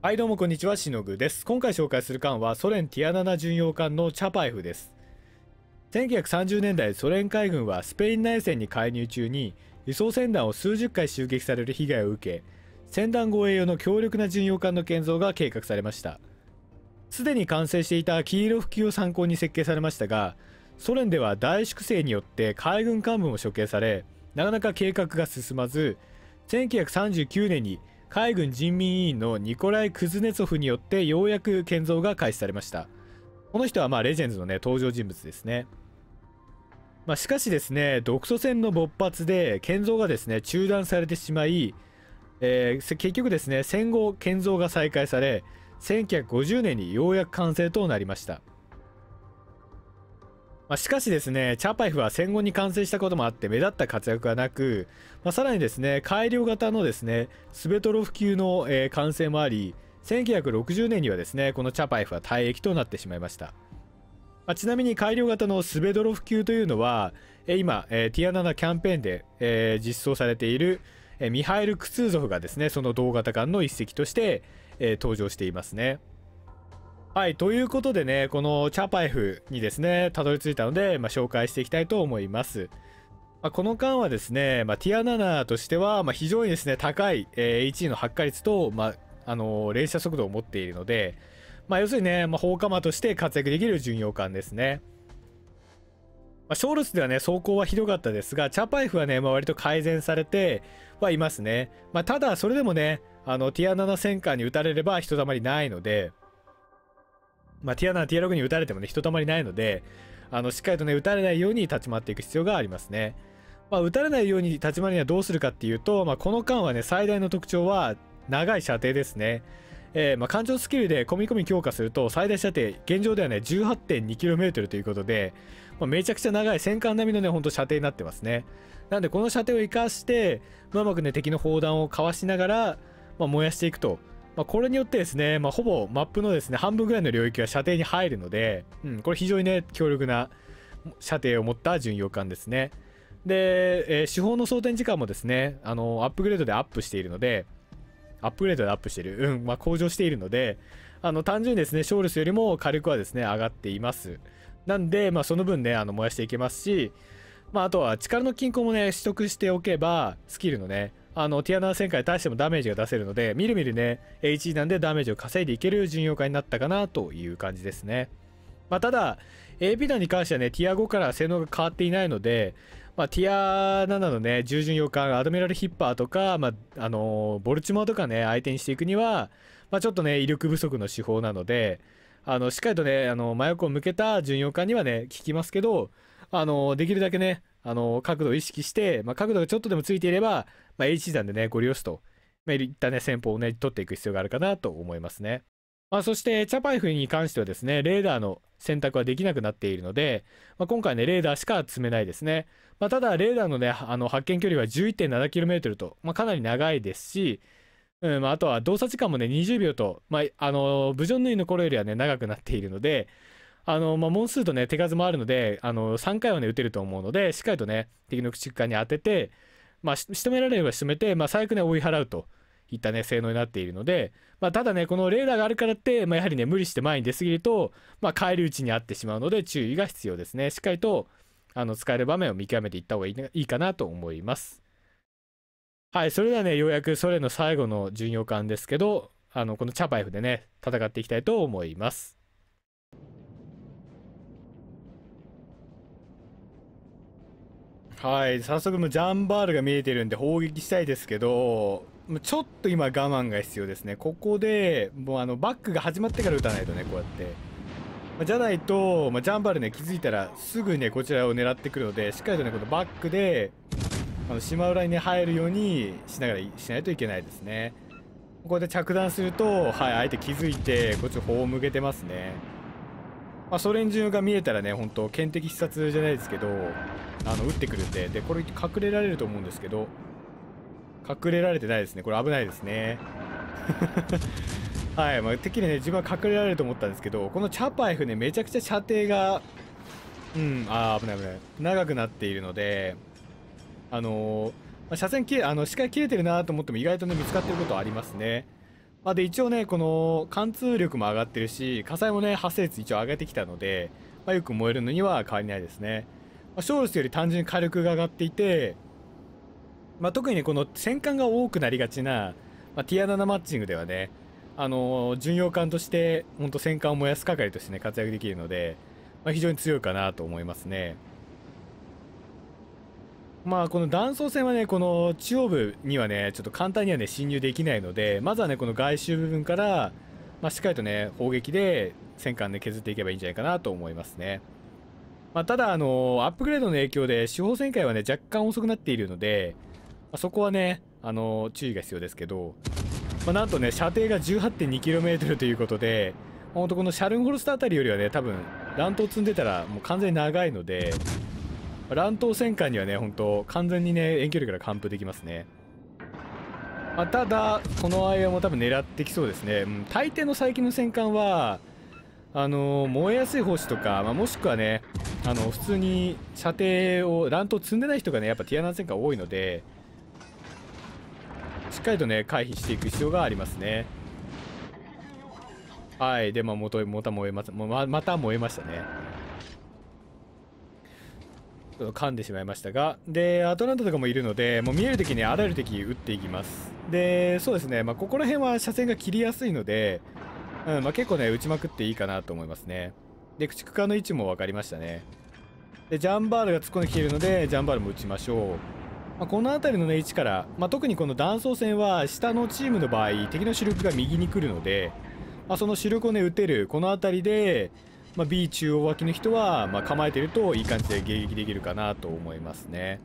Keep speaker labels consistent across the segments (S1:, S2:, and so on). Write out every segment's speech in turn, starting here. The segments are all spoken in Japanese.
S1: はいどうもこんにちはしのぐです今回紹介する艦はソ連ティアナ7巡洋艦のチャパエフです1930年代ソ連海軍はスペイン内戦に介入中に輸送船団を数十回襲撃される被害を受け船団護衛用の強力な巡洋艦の建造が計画されましたすでに完成していた黄色吹きを参考に設計されましたがソ連では大粛清によって海軍幹部も処刑されなかなか計画が進まず1939年に海軍人民委員のニコライ・クズネツフによってようやく建造が開始されましたこの人はまあレジェンズのね登場人物ですねまあ、しかしですね独ソ戦の勃発で建造がですね中断されてしまい、えー、結局ですね戦後建造が再開され1950年にようやく完成となりましたまあ、しかしですね、チャパイフは戦後に完成したこともあって目立った活躍がなく、まあ、さらにですね、改良型のですね、スベトロフ級の、えー、完成もあり、1960年にはですね、このチャパエフは退役となってしまいました。まあ、ちなみに改良型のスベドロフ級というのは、え今、えー、ティアナナキャンペーンで、えー、実装されている、えミハイル・クツーゾフがですね、その同型艦の一隻として、え登場していますね。はい、ということでね、このチャパエフにですね、たどり着いたので、まあ、紹介していきたいと思います。まあ、この間はですね、まあ、ティア7としては、ま非常にですね、高い、えー、1位の発火率と、まあのー、連射速度を持っているので、ま要するにね、ま放火魔として活躍できる巡洋艦ですね。まショールスではね、走行はひどかったですが、チャパイフはね、まあ、割と改善されてはいますね。まただ、それでもね、あの、ティア7戦艦に撃たれればひとたまりないので、まあ、ティアナティアログに打たれてもね、ひとたまりないので、あの、しっかりとね、打たれないように立ち回っていく必要がありますね。まあ、打たれないように立ち回りにはどうするかっていうと、まあ、この間はね、最大の特徴は、長い射程ですね。えー、まあ、感情スキルで込み込み強化すると、最大射程、現状ではね、18.2km ということで、まあ、めちゃくちゃ長い戦艦並みのね、ほんと射程になってますね。なんで、この射程を生かして、まあ、うまくね、敵の砲弾をかわしながら、まあ、燃やしていくとまあ、これによってですね、まあ、ほぼマップのですね、半分ぐらいの領域は射程に入るので、うん、これ非常にね、強力な射程を持った巡洋艦ですね。で、えー、手法の装填時間もですね、あのー、アップグレードでアップしているので、アップグレードでアップしている、うん、まあ、向上しているので、あの、単純にですね、勝率よりも火力はですね、上がっています。なんで、まあ、その分ね、あの、燃やしていけますし、まあ、あとは力の均衡もね、取得しておけば、スキルのね、あの、ティアナー旋回に対してもダメージが出せるので、みるみるね、HE なんでダメージを稼いでいける巡洋艦になったかなという感じですね。まあ、ただ、AP 弾に関してはね、ティア5から性能が変わっていないので、まあ、ティア7のね、従順洋艦、アドミラルヒッパーとか、まあ、あのボルチモアとかね、相手にしていくには、まあ、ちょっとね、威力不足の手法なので、あの、しっかりとね、あの、真横を向けた巡洋艦にはね、効きますけど、あの、できるだけね、あの、角度を意識して、まあ、角度がちょっとでもついていれば、まあ、H 弾でね、ご利用すと、まあ、いったね、戦法をね、取っていく必要があるかなと思いますね。まあ、そして、チャパイフに関してはですね、レーダーの選択はできなくなっているので、まあ、今回ね、レーダーしか積めないですね。まあ、ただ、レーダーのね、あの発見距離は 11.7km と、まあ、かなり長いですし、うんまあ、あとは動作時間もね、20秒と、まあ、あの、ブジョンヌイの頃よりはね、長くなっているので、あの、まあ、モンスーとね、手数もあるので、あの、3回はね、打てると思うので、しっかりとね、敵の駆逐艦に当てて、まあ、仕留められれば仕留めて、まあ、最悪ね、追い払うといったね、性能になっているので、まあ、ただね、このレーダーがあるからって、まあ、やはりね、無理して前に出すぎると、まあ、返り討ちにあってしまうので、注意が必要ですね。しっかりと、あの、使える場面を見極めていった方がいいかなと思います。はい、それではね、ようやくソ連の最後の巡洋艦ですけど、あの、このチャパエフでね、戦っていきたいと思います。はい早速ジャンバールが見えてるんで砲撃したいですけどちょっと今我慢が必要ですねここでもうあのバックが始まってから打たないとねこうやってじゃないと、まあ、ジャンバールね気づいたらすぐねこちらを狙ってくるのでしっかりとねこのバックであの島裏に、ね、入るようにしながらしないといけないですねここで着弾するとはい相手気づいてこっち方を向けてますねまあ、ソ連中が見えたらね、本当剣的視察じゃないですけど、あの、撃ってくるんで、で、これ隠れられると思うんですけど、隠れられてないですね。これ危ないですね。はい、まあ、てっきりね、自分は隠れられると思ったんですけど、このチャパエフね、めちゃくちゃ射程が、うん、ああ、危ない危ない。長くなっているので、あのー、まあ、車線切れ、あの、視界切れてるなと思っても意外とね、見つかってることはありますね。まあ、で、一応ね、この貫通力も上がってるし、火災もね、発生率一応上げてきたので、まあ、よく燃えるのには変わりないですね。まあ、ショールスより単純に火力が上がっていて、まあ、特にね、この戦艦が多くなりがちな、まあ、ティア7マッチングではね、あの巡洋艦として、ほんと戦艦を燃やす係としてね、活躍できるので、まあ、非常に強いかなと思いますね。まあこの断層線はねこの中央部にはねちょっと簡単にはね侵入できないのでまずはねこの外周部分から、まあ、しっかりとね砲撃で戦艦で削っていけばいいんじゃないかなと思いますね。まあ、ただ、あのアップグレードの影響で司法旋回はね若干遅くなっているので、まあ、そこはね、あの注意が必要ですけど、まあ、なんとね射程が 18.2km ということで、本当このシャルンホルスターあたりよりはね多分乱闘積んでたらもう完全に長いので、乱闘戦艦にはね、本当完全にね、遠距離から完封できますね。まあ、ただ、この間も多分狙ってきそうですね。うん、大抵の最近の戦艦は、あのー、燃えやすい星とか、まあ、もしくはね、あの、普通に射程を、乱闘積んでない人がね、やっぱティアナ戦艦多いので、しっかりとね、回避していく必要がありますね。はい、で、まあ、元、また燃えます、また燃えましたね。噛んでしまいましたがでアトランタとかもいるのでもう見える敵にあらゆる敵打っていきますでそうですね、まあ、ここら辺は車線が切りやすいので、うんまあ、結構ね打ちまくっていいかなと思いますねで駆逐艦の位置も分かりましたねでジャンバールが突っ込んできているのでジャンバールも打ちましょうまあ、この辺りの、ね、位置から、まあ、特にこの断層線は下のチームの場合敵の主力が右に来るので、まあ、その主力をね打てるこの辺りで、まあ、B 中央脇の人は、まあ、構えてるといい感じで迎撃できるかなと思いますね。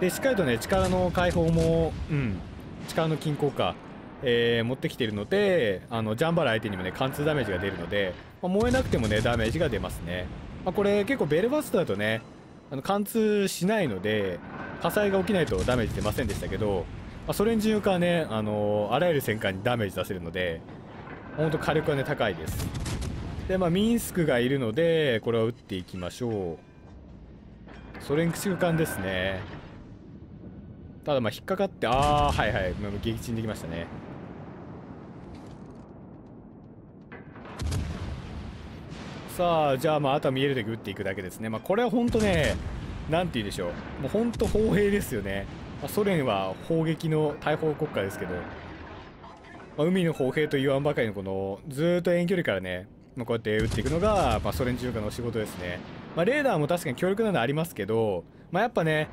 S1: でしっかりとね力の解放も、うん、力の均衡か、えー、持ってきてるのであのジャンバル相手にもね貫通ダメージが出るので、まあ、燃えなくてもねダメージが出ますね、まあ、これ結構ベルバストだとねあの貫通しないので火災が起きないとダメージ出ませんでしたけど、まあ、それに順用はね、あのー、あらゆる戦艦にダメージ出せるので、本当火力はね高いですでまあミンスクがいるのでこれは撃っていきましょうソ連駆逐艦ですねただまあ引っかかってああはいはい撃沈できましたねさあじゃあまああとは見えるだけ撃っていくだけですねまあこれは本当ねね何て言うでしょうもう本当砲兵ですよね、まあ、ソ連は砲撃の大砲国家ですけどま海の砲兵と言わんばかりのこの、ずっと遠距離からね、まあ、こうやって撃っていくのが、まあ、ソ連中華の仕事ですね。まあ、レーダーも確かに強力なのありますけど、まあ、やっぱね、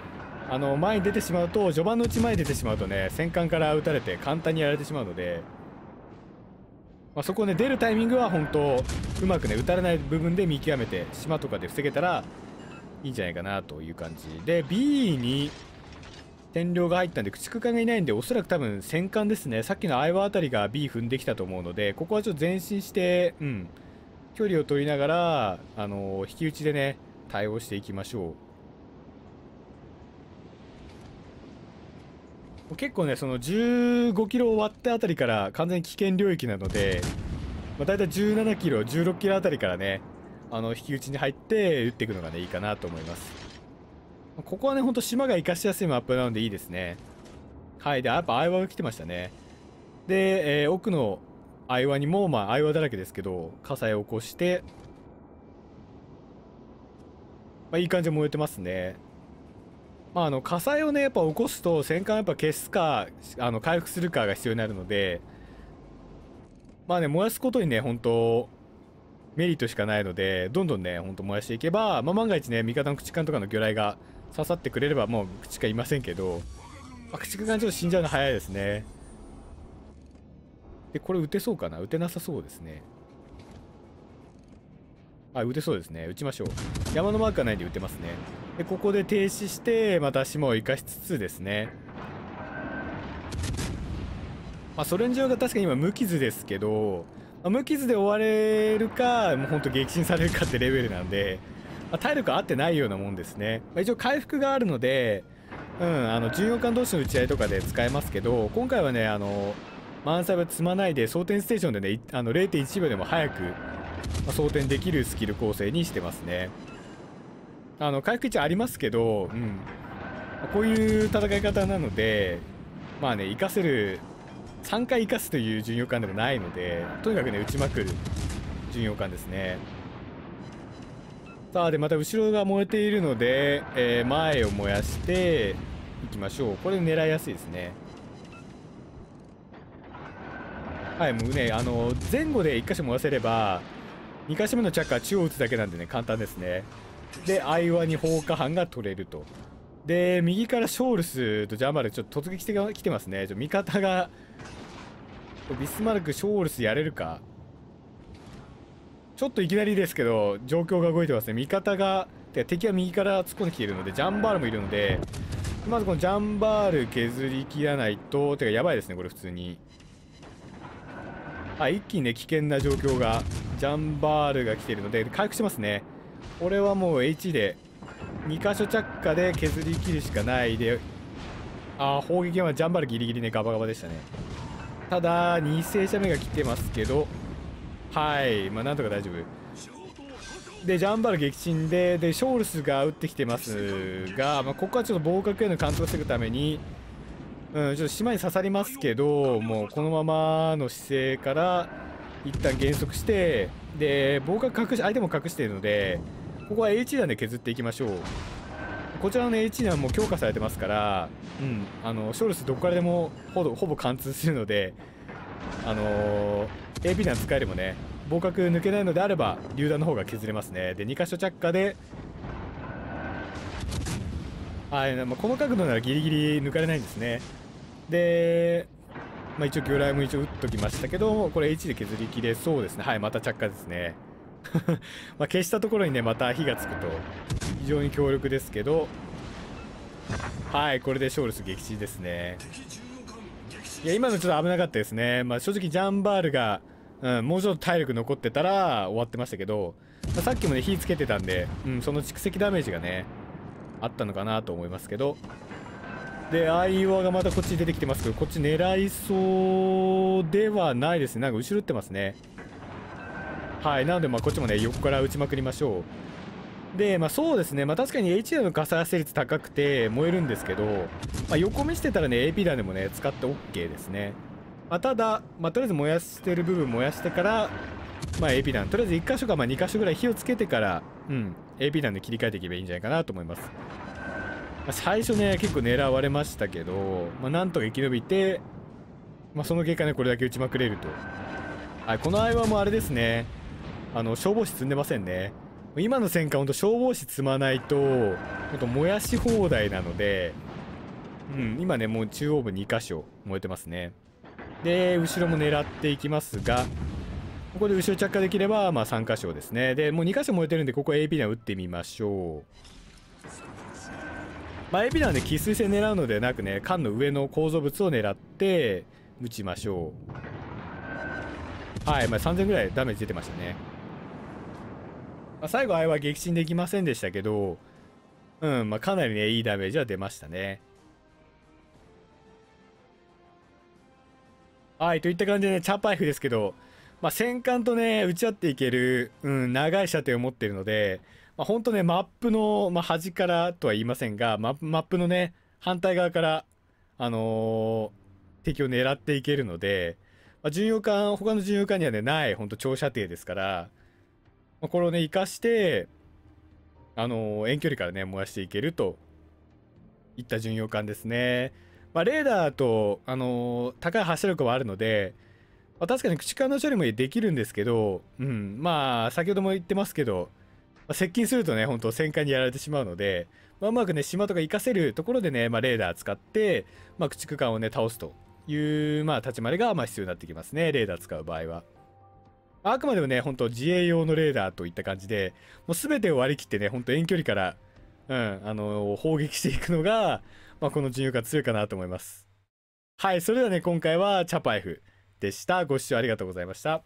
S1: あの、前に出てしまうと、序盤のうち前に出てしまうとね、戦艦から撃たれて簡単にやられてしまうので、まあ、そこね、出るタイミングは本当うまくね、撃たれない部分で見極めて、島とかで防げたら、いいんじゃないかなという感じ。で、B に、天領が入ったんで駆逐艦がいないんでおそらく多分戦艦ですねさっきの相葉辺りが B 踏んできたと思うのでここはちょっと前進してうん距離を取りながらあのー、引き打ちでね対応していきましょう結構ねその15キロを割った辺りから完全に危険領域なので、まあ、大体17キロ16キロ辺りからねあの引き打ちに入って打っていくのがねいいかなと思いますここはね、ほんと島が活かしやすいマップなのでいいですね。はい。で、やっぱ合イが来てましたね。で、えー、奥のアイワにも、まあ、アイだらけですけど、火災を起こして、まあ、いい感じで燃えてますね。まあ、あの、火災をね、やっぱ起こすと、戦艦やっぱ消すか、あの、回復するかが必要になるので、まあね、燃やすことにね、ほんと、メリットしかないので、どんどんね、ほんと燃やしていけば、まあ、万が一ね、味方の駆逐艦とかの魚雷が刺さってくれればもう駆逐いませんけど、あ、駆逐艦ちょっと死んじゃうの早いですね。で、これ撃てそうかな撃てなさそうですね。あ、撃てそうですね。撃ちましょう。山のマークがないんで撃てますね。で、ここで停止して、また島を生かしつつですね。まあ、ソ連上が確かに今無傷ですけど、まあ、無傷で終われるか、もうほんと激震されるかってレベルなんで、まあ、体力合ってないようなもんですね、まあ、一応回復があるのでうんあの巡洋艦同士の打ち合いとかで使えますけど今回はねあの満載は積まないで装填ステーションでねあの0.1秒でも早く、まあ、装填できるスキル構成にしてますねあの回復位置ありますけど、うん、こういう戦い方なのでまあね生かせる3回生かすという巡洋艦でもないのでとにかくね打ちまくる巡洋艦ですねさあでまた後ろが燃えているので、えー、前を燃やしていきましょうこれ狙いやすいですねはいもうねあの前後で1箇所燃やせれば2箇所目のチャッカー中央打つだけなんでね簡単ですねでアイワに放火犯が取れるとで右からショールスとジャマルちょっと突撃してきてますねちょ味方がビスマルクショールスやれるかちょっといきなりですけど状況が動いてますね味方がてか敵は右から突っ込んできているのでジャンバールもいるのでまずこのジャンバール削りきらないとてかやばいですねこれ普通にあ一気にね危険な状況がジャンバールが来ているので回復してますねこれはもう H で2箇所着火で削りきるしかないであ砲撃はジャンバールギリギリねガバガバでしたねただ2世車目が来てますけどはいまあなんとか大丈夫でジャンバル撃沈ででショールスが打ってきてますが、まあ、ここはちょっと防角への貫通を防ぐためにうん、ちょっと島に刺さりますけどもうこのままの姿勢から一旦減速してで防角隠し相手も隠しているのでここは H 弾で削っていきましょうこちらの H 弾も強化されてますからうんあのショルスどこからでもほぼ貫通するのであのー AP ん使えるもね防角抜けないのであれば榴弾の方が削れますねで2箇所着火ではい、まあ、この角度ならギリギリ抜かれないんですねで、まあ、一応魚雷も一応撃っときましたけどこれ H で削りきれそうですねはいまた着火ですね まあ消したところにねまた火がつくと非常に強力ですけどはいこれでショールス撃沈ですねいや今のちょっと危なかったですねまあ正直ジャンバールがうん、もうちょっと体力残ってたら終わってましたけど、まあ、さっきもね、火つけてたんで、うん、その蓄積ダメージがね、あったのかなと思いますけど。で、アイワがまたこっちに出てきてますけど、こっち狙いそうではないですね。なんか後ろ打ってますね。はい、なので、まあ、こっちもね、横から打ちまくりましょう。で、まあ、そうですね、まあ、確かに HA のガサ発率高くて燃えるんですけど、まあ、横見してたらね、AP 弾でもね、使って OK ですね。まあ、ただ、まあ、とりあえず燃やしてる部分燃やしてから、まあ、AP 弾とりあえず1箇所かまあ2箇所ぐらい火をつけてから、うん、AP 弾で切り替えていけばいいんじゃないかなと思います、まあ、最初ね結構狙われましたけど、まあ、なんとか生き延びて、まあ、その結果ねこれだけ撃ちまくれるとはいこの合間もあれですねあの消防士積んでませんね今の戦艦ほんと消防士積まないとほんと燃やし放題なのでうん今ねもう中央部2箇所燃えてますねで後ろも狙っていきますがここで後ろ着火できれば、まあ、3箇所ですねでもう2箇所燃えてるんでここ AP 弾打ってみましょうまあ、AP 弾はね喫水性狙うのではなくね缶の上の構造物を狙って撃ちましょうはい、まあ、3000ぐらいダメージ出てましたね、まあ、最後あれは撃沈できませんでしたけどうんまあかなりねいいダメージは出ましたねはい、といった感じでね、チャパイフですけど、まあ、戦艦とね、打ち合っていける、うん、長い射程を持ってるので、まあ、ほね、マップの、まあ、端からとは言いませんが、マップのね、反対側から、あのー、敵を狙っていけるので、まあ、巡洋艦、他の巡洋艦にはね、ない、ほんと長射程ですから、まあ、これをね、活かして、あのー、遠距離からね、燃やしていけるといった巡洋艦ですね。まあ、レーダーと、あのー、高い発射力はあるので、まあ、確かに駆逐艦の処理もできるんですけど、うん、まあ、先ほども言ってますけど、まあ、接近するとね、本当戦艦にやられてしまうので、まあ、うまくね、島とか活かせるところでね、まあ、レーダー使って、まあ、駆逐艦をね、倒すという、まあ、立ち回りが、まあ、必要になってきますね、レーダー使う場合は。あくまでもね、ほんと自衛用のレーダーといった感じで、もう全てを割り切ってね、ほんと遠距離から、うん、あのー、砲撃していくのが、まあ、この陣容が強いかなと思います。はい、それではね、今回はチャパエフでした。ご視聴ありがとうございました。